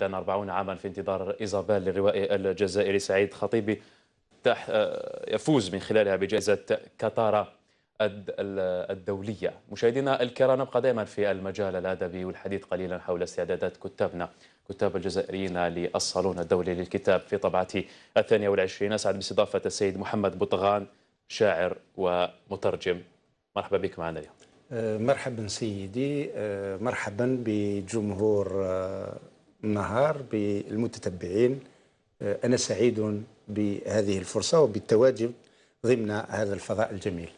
لأن 40 عاما في انتظار إيزابيل للروائي الجزائري سعيد خطيبي آه، يفوز من خلالها بجائزة كاتارا الدولية مشاهدينا الكرام نبقى دائما في المجال الأدبي والحديث قليلا حول استعدادات كتابنا كتاب الجزائريين للصالون الدولي للكتاب في طبعته الثانية والعشرين أسعد باستضافة السيد محمد بطغان شاعر ومترجم مرحبا بك معنا اليوم آه، مرحبا سيدي آه، مرحبا بجمهور النهار بالمتتبعين آه، أنا سعيد بهذه الفرصة وبالتواجد ضمن هذا الفضاء الجميل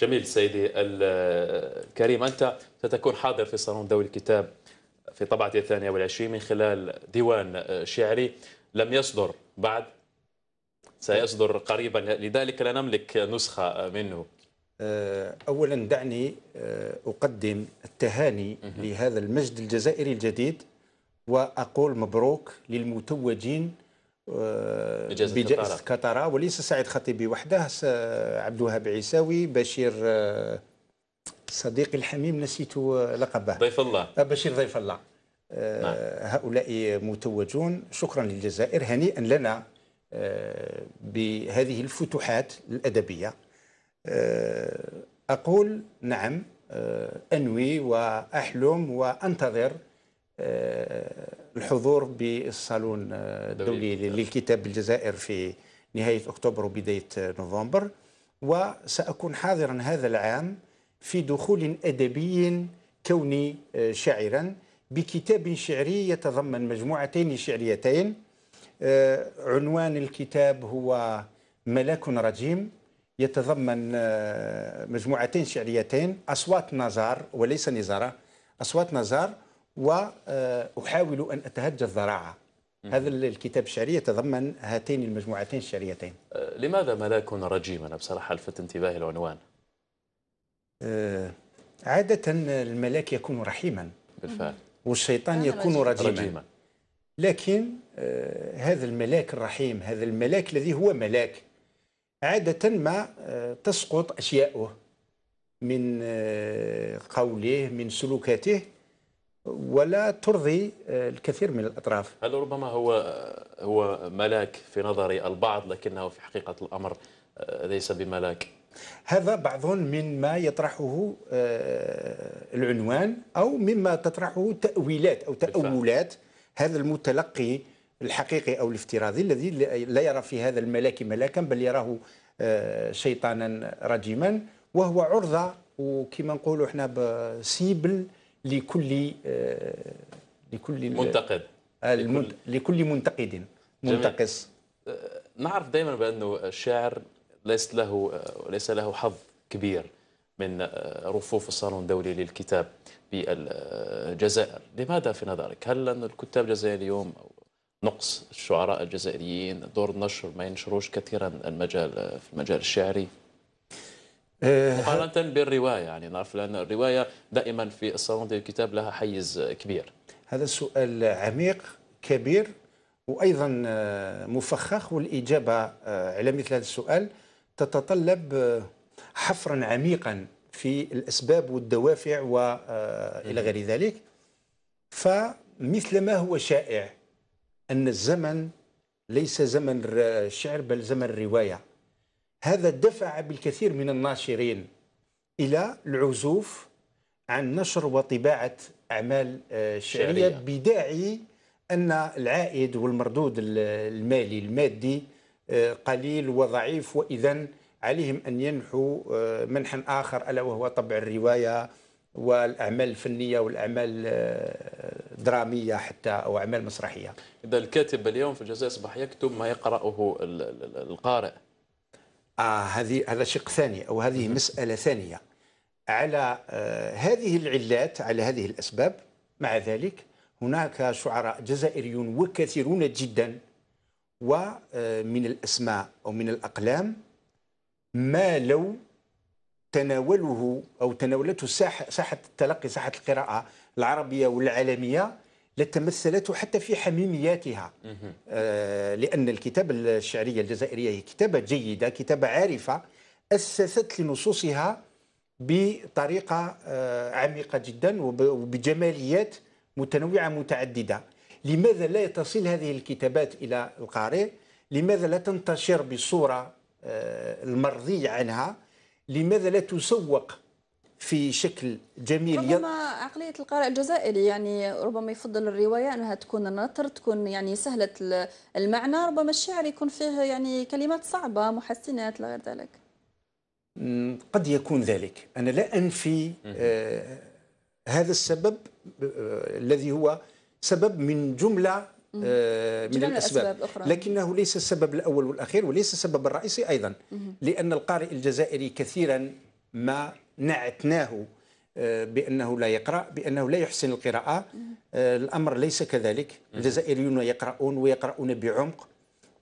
جميل سيدي الكريم أنت ستكون حاضر في صالون ذوي الكتاب في طبعته الثانية والعشرين من خلال ديوان شعري لم يصدر بعد سيصدر قريبا لذلك لا نملك نسخة منه آه، أولا دعني آه، أقدم التهاني لهذا المجد الجزائري الجديد واقول مبروك للمتوجين آه، بجائزه, بجائزة وليس سعيد خطيبي وحده عبد الوهاب عيساوي بشير آه، صديقي الحميم نسيت آه، لقبه ضيف الله بشير ضيف الله نعم. هؤلاء متوجون شكرا للجزائر هنيئا لنا بهذه الفتوحات الادبيه اقول نعم انوي واحلم وانتظر الحضور بالصالون الدولي للكتاب بالجزائر في نهاية أكتوبر وبداية نوفمبر وسأكون حاضرا هذا العام في دخول أدبي كوني آه، شاعرا بكتاب شعري يتضمن مجموعتين شعريتين آه، عنوان الكتاب هو ملاك رجيم يتضمن آه، مجموعتين شعريتين أصوات نزار وليس نزارة أصوات نزار وأحاول أن أتهجى الذراعة هذا الكتاب الشعري يتضمن هاتين المجموعتين الشعريتين أه، لماذا ملاك رجيم أنا بصراحة لفت انتباهي العنوان أه، عادة الملاك يكون رحيما بالفعل والشيطان يكون رجيما, رجيما. لكن أه، هذا الملاك الرحيم هذا الملاك الذي هو ملاك عادة ما تسقط أشياؤه من قوله من سلوكاته ولا ترضي آه, الكثير من الأطراف هذا ربما هو هو ملاك في نظر البعض لكنه في حقيقة الأمر آه, ليس بملاك هذا بعض من ما يطرحه آه, العنوان أو مما تطرحه تأويلات أو تأولات هذا المتلقي الحقيقي أو الافتراضي الذي لا يرى في هذا الملاك ملاكا بل يراه شيطانا رجيما وهو عرضة وكما نقولوا احنا بسيبل لكل آه، آه، لكل منتقد لكل, لكل منتقد منتقص آه، نعرف دائما بانه الشاعر ليس له ليس له حظ كبير من رفوف الصالون الدولي للكتاب في الجزائر لماذا في نظرك هل أن الكتاب اليوم نقص الشعراء الجزائريين دور النشر ما ينشروش كثيرا المجال في المجال الشعري آه، مقارنة بالرواية يعني نعرف لأن الرواية دائما في الصالون ديال الكتاب لها حيز كبير هذا سؤال عميق كبير وأيضا آه، مفخخ والإجابة آه، على مثل هذا السؤال تتطلب حفرا عميقا في الأسباب والدوافع وإلى غير ذلك فمثل ما هو شائع أن الزمن ليس زمن الشعر بل زمن الرواية هذا دفع بالكثير من الناشرين إلى العزوف عن نشر وطباعة أعمال آه، شعرية بداعي أن العائد والمردود المالي المادي آه، قليل وضعيف وإذا عليهم أن ينحوا آه، منحا آخر ألا وهو طبع الرواية والاعمال الفنيه والاعمال الدراميه حتى او اعمال مسرحيه. اذا الكاتب اليوم في الجزائر اصبح يكتب ما يقراه القارئ. آه هذه هذا شق ثاني او هذه مساله ثانيه على آه هذه العلات على هذه الاسباب مع ذلك هناك شعراء جزائريون وكثيرون جدا ومن آه، الاسماء او من الاقلام ما لو تناوله او تناولته ساحه ساحه التلقي ساحه القراءه العربيه والعالميه لتمثلته حتى في حميمياتها آه، لأن الكتابة الشعرية الجزائرية هي كتابة جيدة كتابة عارفة أسست لنصوصها بطريقة آه، عميقة جدا وبجماليات متنوعة متعددة لماذا لا تصل هذه الكتابات إلى القارئ لماذا لا تنتشر بصورة آه، المرضية عنها لماذا لا تسوق في شكل جميل ربما عقلية القارئ الجزائري يعني ربما يفضل الرواية أنها تكون النطر تكون يعني سهلة المعنى ربما الشعر يكون فيه يعني كلمات صعبة محسنات لغير ذلك قد يكون ذلك أنا لا أنفي آه هذا السبب آه الذي هو سبب من جملة آه من جملة الأسباب أخرى. لكنه ليس السبب الأول والأخير وليس السبب الرئيسي أيضا لأن القارئ الجزائري كثيرا ما نعتناه آه، بانه لا يقرا بانه لا يحسن القراءه آه، الامر ليس كذلك الجزائريون يقرؤون ويقرؤون بعمق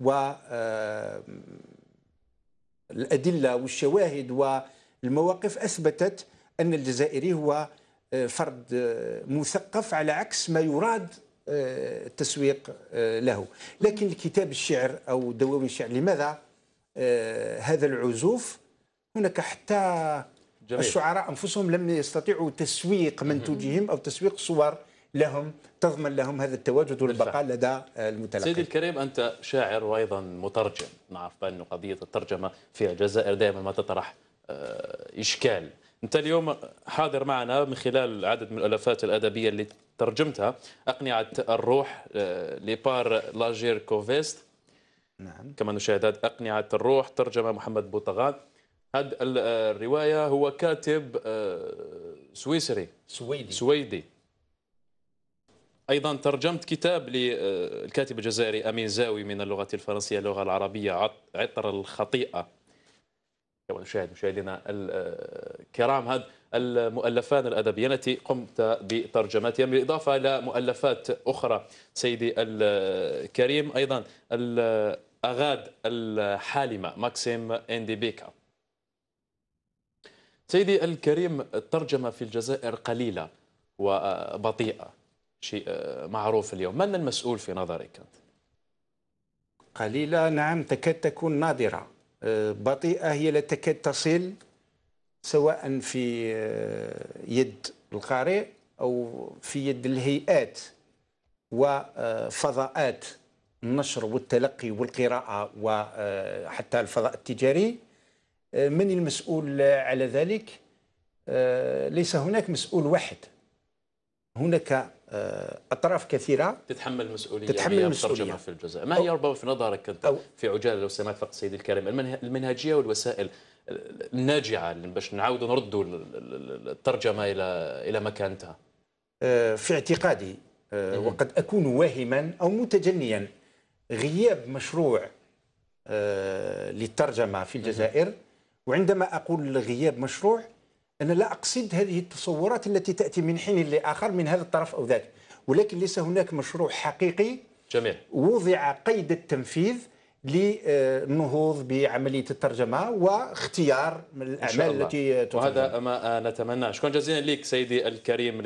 و آه، الادله والشواهد والمواقف اثبتت ان الجزائري هو فرد مثقف على عكس ما يراد التسويق له لكن الكتاب الشعر او دواوين الشعر لماذا هذا العزوف هناك حتى جميل. الشعراء انفسهم لم يستطيعوا تسويق منتوجهم او تسويق صور لهم تضمن لهم هذا التواجد والبقاء لدى المتلقي سيدي الكريم أنت شاعر وأيضا مترجم نعرف بأن قضية الترجمة في الجزائر دائما ما تطرح آه، إشكال أنت اليوم حاضر معنا من خلال عدد من الألفات الأدبية اللي ترجمتها أقنعة الروح آه، لبار لاجير كوفيست نعم. كما نشاهد أقنعة الروح ترجمة محمد بوطغان هذه آه، الرواية هو كاتب آه، سويسري سويدي سويدي أيضا ترجمت كتاب للكاتب آه، الجزائري أمين زاوي من اللغة الفرنسية اللغة العربية عطر الخطيئة كما نشاهد مشاهدينا الكرام هذا المؤلفان الأدبية التي قمت بترجمتها بالإضافة إلى مؤلفات أخرى سيدي الكريم أيضا الأغاد الحالمة ماكسيم إندي بيكا سيدي الكريم الترجمة في الجزائر قليلة وبطيئة شيء آه، معروف اليوم من المسؤول في نظرك أنت؟ قليلة نعم تكاد تكون نادرة آه، بطيئة هي لا تكاد تصل سواء في آه، يد القارئ أو في يد الهيئات وفضاءات النشر والتلقي والقراءة وحتى الفضاء التجاري من المسؤول على ذلك آه، ليس هناك مسؤول واحد هناك آه، اطراف كثيره تتحمل مسؤوليه تتحمل المسؤوليه في الجزائر ما هي ربما في نظرك انت أو في عجاله لو سمحت فقط سيدي الكريم المنهجيه والوسائل الناجعه باش نعاود نردوا الترجمه الى الى مكانتها آه، في اعتقادي وقد اكون واهما او متجنيا غياب مشروع للترجمه في الجزائر وعندما أقول غياب مشروع أنا لا أقصد هذه التصورات التي تأتي من حين لآخر من هذا الطرف أو ذاك ولكن ليس هناك مشروع حقيقي جميل. وضع قيد التنفيذ للنهوض بعملية الترجمة واختيار الأعمال التي تترجم وهذا ما نتمناه شكرا جزيلا لك سيدي الكريم